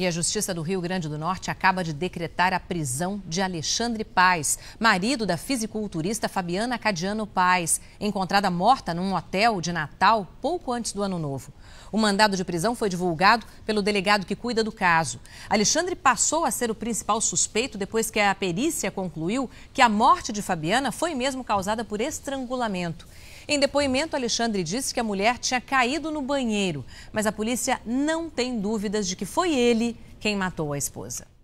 E a Justiça do Rio Grande do Norte acaba de decretar a prisão de Alexandre Paz, marido da fisiculturista Fabiana Cadiano Paz, encontrada morta num hotel de Natal pouco antes do Ano Novo. O mandado de prisão foi divulgado pelo delegado que cuida do caso. Alexandre passou a ser o principal suspeito depois que a perícia concluiu que a morte de Fabiana foi mesmo causada por estrangulamento. Em depoimento, Alexandre disse que a mulher tinha caído no banheiro, mas a polícia não tem dúvidas de que foi ele quem matou a esposa.